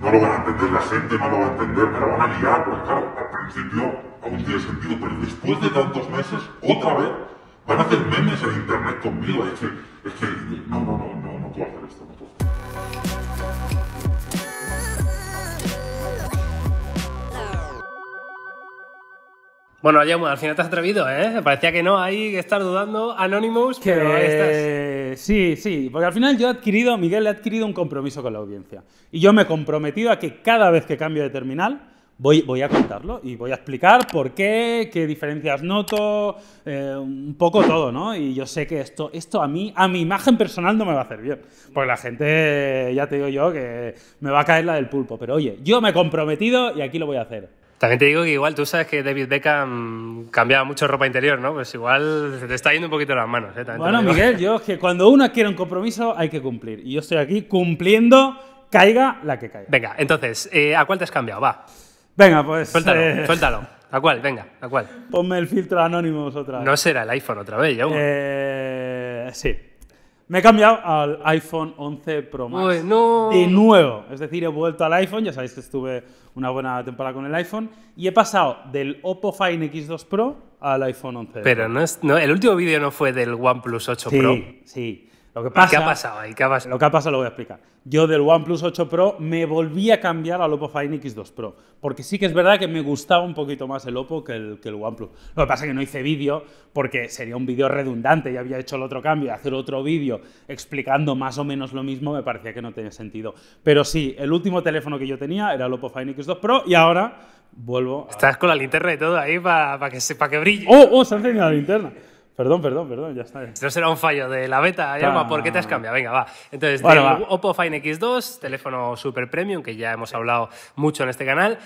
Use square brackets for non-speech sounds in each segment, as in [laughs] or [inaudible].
No lo van a entender la gente, no lo va a entender, me la van a liar, porque claro, al principio aún tiene sentido, pero después de tantos meses, otra vez, van a hacer memes en internet conmigo. Es que, es que, no, no, no, no, no puedo hacer esto, no puedo. Bueno, Jaume, al final te has atrevido, ¿eh? Parecía que no, ahí que estar dudando. Anonymous, pero ahí estás sí, sí, porque al final yo he adquirido, Miguel ha adquirido un compromiso con la audiencia. Y yo me he comprometido a que cada vez que cambio de terminal, Voy, a contarlo y voy a explicar por qué, qué diferencias noto, eh, un poco todo, ¿no? Y yo sé que esto, esto a mí, a mi imagen personal no me va a hacer bien. Porque la gente, ya te digo yo, que me va a caer la del pulpo. Pero oye, yo me he comprometido y aquí lo voy a hacer. También te digo que igual tú sabes que David Beckham cambiaba mucho ropa interior, ¿no? Pues igual se te está yendo un poquito las manos. ¿eh? Bueno, Miguel, yo es que cuando uno quiere un compromiso hay que cumplir. Y yo estoy aquí cumpliendo, caiga la que caiga. Venga, entonces, eh, ¿a cuál te has cambiado? Va. Venga, pues. Suéltalo, eh... suéltalo. ¿A cuál? Venga, ¿a cuál? Ponme el filtro anónimo otra vez. No será el iPhone otra vez, ya Eh... Sí. Me he cambiado al iPhone 11 Pro Max. no. De nuevo. Es decir, he vuelto al iPhone. Ya sabéis que estuve una buena temporada con el iPhone. Y he pasado del Oppo Fine X2 Pro al iPhone 11. Pero no es, no, el último vídeo no fue del OnePlus 8 Pro. Sí, sí. Lo que pasa, qué ha pasado Lo que ha pasado lo voy a explicar. Yo del OnePlus 8 Pro me volví a cambiar al Oppo Find X2 Pro, porque sí que es verdad que me gustaba un poquito más el Oppo que el, que el OnePlus. Lo que pasa es que no hice vídeo, porque sería un vídeo redundante, ya había hecho el otro cambio, hacer otro vídeo explicando más o menos lo mismo me parecía que no tenía sentido. Pero sí, el último teléfono que yo tenía era el Oppo Find X2 Pro y ahora vuelvo. A... Estás con la linterna y todo ahí para que, para que brille. ¡Oh, oh! Se ha encendido la linterna. Perdón, perdón, perdón, ya está. Esto será un fallo de la beta, Yama, ah. ¿por qué te has cambiado? Venga, va. Entonces, bueno, Oppo Fine X2, teléfono super premium, que ya hemos hablado mucho en este canal,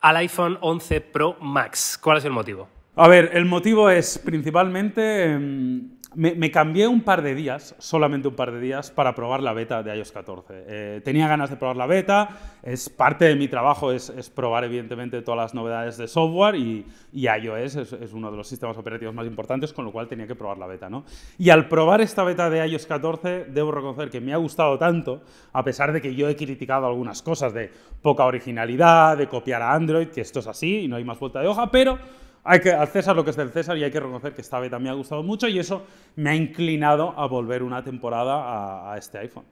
al iPhone 11 Pro Max. ¿Cuál es el motivo? A ver, el motivo es principalmente em, me, cambié un par de días, solamente un par de días, para probar la beta de iOS 14. Eh, tenía ganas de probar la beta, es parte de mi trabajo, es, probar evidentemente todas las novedades de software y, iOS es, uno de los sistemas operativos más importantes, con lo cual tenía que probar la beta. ¿no? Y al probar esta beta de iOS 14, debo reconocer que me ha gustado tanto, a pesar de que yo he criticado algunas cosas de poca originalidad, de copiar a Android, que esto es así y no hay más vuelta de hoja, pero hay que, al César lo que es del César y hay que reconocer que esta beta me ha gustado mucho y eso me ha inclinado a volver una temporada a, este iPhone.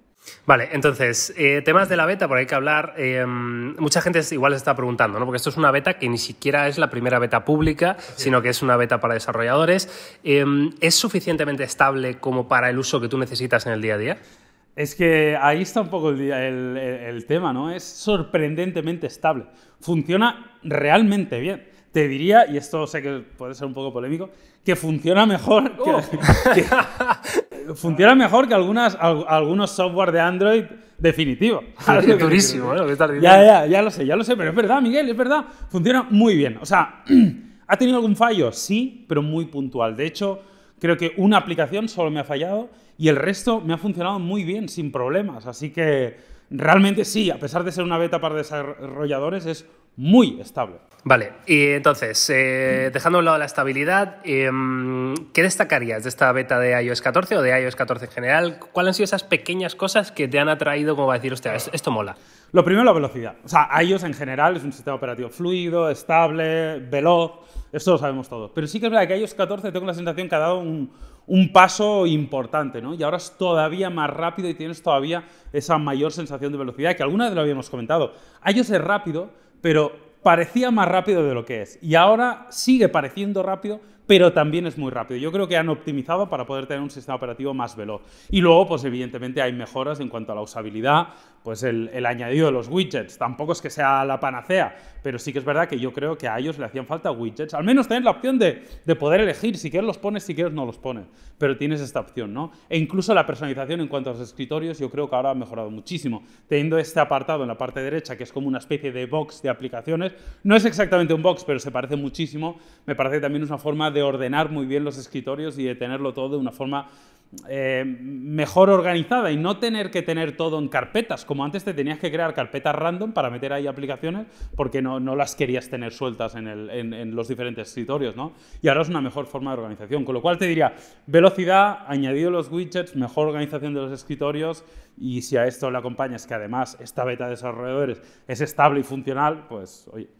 Vale, entonces, eh, temas de la beta, por hay que hablar. Eh, mucha gente igual se está preguntando, ¿no? Porque esto es una beta que ni siquiera es la primera beta pública, sino que es una beta para desarrolladores. Eh, ¿Es suficientemente estable como para el uso que tú necesitas en el día a día? Es que ahí está un poco el tema, ¿no? Es sorprendentemente estable. Funciona realmente bien te diría, y esto sé que puede ser un poco polémico, que funciona mejor que, oh. [laughs] funciona mejor que algunas, algunos software de Android definitivo. [laughs] Es durísimo, ¿eh? ya, ya lo sé, ya lo sé, pero es verdad, Miguel, es verdad, funciona muy bien. O sea, [clears throat] ¿ha tenido algún fallo? Sí, pero muy puntual. De hecho, creo que una aplicación solo me ha fallado y el resto me ha funcionado muy bien, sin problemas. Así que realmente sí, a pesar de ser una beta para desarrolladores, es muy estable. Vale, y entonces, eh, dejando a un lado la estabilidad, em, ¿qué destacarías de esta beta de iOS 14 o de iOS 14 en general? ¿Cuáles han sido esas pequeñas cosas que te han atraído como va a decir, usted? esto mola? Lo primero, la velocidad. O sea, iOS en general es un sistema operativo fluido, estable, veloz, esto lo sabemos todos. Pero sí que es verdad que iOS 14 tengo la sensación que ha dado un, un paso importante, ¿no? Y ahora es todavía más rápido y tienes todavía esa mayor sensación de velocidad, que alguna vez lo habíamos comentado. iOS es rápido, pero parecía más rápido de lo que es. Y ahora sigue pareciendo rápido, pero también es muy rápido. Yo creo que han optimizado para poder tener un sistema operativo más veloz. Y luego, pues evidentemente hay mejoras en cuanto a la usabilidad, pues el, añadido de los widgets. Tampoco es que sea la panacea, pero sí que es verdad que yo creo que a ellos le hacían falta widgets. Al menos tener la opción de, de, poder elegir si quieres los pones, si quieres no los pones. Pero tienes esta opción, ¿no? E incluso la personalización en cuanto a los escritorios, yo creo que ahora ha mejorado muchísimo. Teniendo este apartado en la parte derecha, que es como una especie de box de aplicaciones, no es exactamente un box, pero se parece muchísimo. Me parece también es una forma de ordenar muy bien los escritorios y de tenerlo todo de una forma eh, mejor organizada y no tener que tener todo en carpetas, como antes te tenías que crear carpetas random para meter ahí aplicaciones porque no, las querías tener sueltas en, los diferentes escritorios, ¿no? Y ahora es una mejor forma de organización, con lo cual te diría, velocidad, añadido los widgets, mejor organización de los escritorios y si a esto le acompañas que además esta beta de desarrolladores es estable y funcional, pues oye,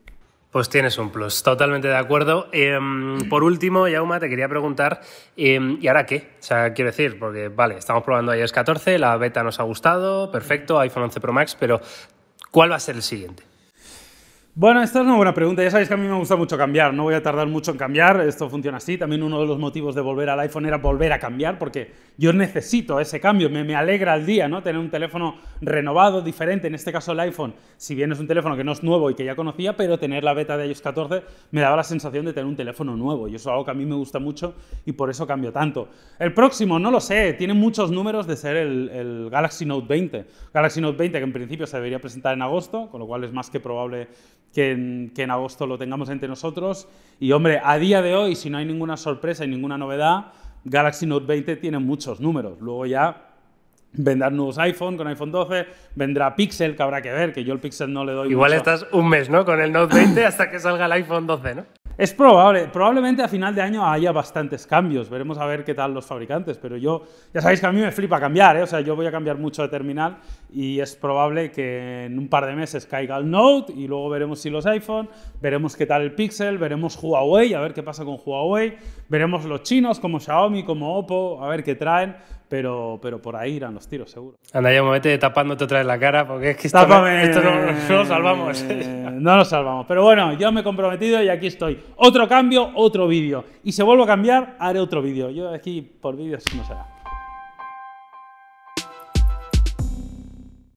pues tienes un plus, totalmente de acuerdo. Em, por último, Yauma, te quería preguntar, em, ¿y ahora qué? O sea, quiero decir, porque vale, estamos probando iOS 14, la beta nos ha gustado, perfecto, iPhone 11 Pro Max, pero ¿cuál va a ser el siguiente? Bueno, esta es una buena pregunta. Ya sabéis que a mí me gusta mucho cambiar. No voy a tardar mucho en cambiar. Esto funciona así. También uno de los motivos de volver al iPhone era volver a cambiar porque yo necesito ese cambio. Me, alegra el día, ¿no? Tener un teléfono renovado, diferente. En este caso el iPhone, si bien es un teléfono que no es nuevo y que ya conocía, pero tener la beta de iOS 14 me daba la sensación de tener un teléfono nuevo. Y eso es algo que a mí me gusta mucho y por eso cambio tanto. El próximo, no lo sé. Tiene muchos números de ser el, el Galaxy Note 20. Galaxy Note 20 que en principio se debería presentar en agosto, con lo cual es más que probable que en, agosto lo tengamos entre nosotros. Y hombre, a día de hoy, si no hay ninguna sorpresa y ninguna novedad, Galaxy Note 20 tiene muchos números. Luego ya Vendrán nuevos iPhone con iPhone 12, vendrá Pixel, que habrá que ver, que yo el Pixel no le doy. Igual estás un mes, ¿no? Con el Note 20 hasta que salga el iPhone 12, ¿no? Es probable, probablemente a final de año haya bastantes cambios, veremos a ver qué tal los fabricantes, pero yo, ya sabéis que a mí me flipa cambiar, ¿eh? o sea, yo voy a cambiar mucho de terminal y es probable que en un par de meses caiga el Note y luego veremos si los iPhone, veremos qué tal el Pixel, veremos Huawei, a ver qué pasa con Huawei, veremos los chinos como Xiaomi, como Oppo, a ver qué traen, pero, pero por ahí irán los tiros, seguro. Anda, ya vete tapándote otra vez la cara, porque es que esto, esto no, lo salvamos. no lo salvamos. Pero bueno, yo me he comprometido y aquí estoy. Otro cambio, otro vídeo. Y si vuelvo a cambiar, haré otro vídeo. Yo aquí por vídeos no será.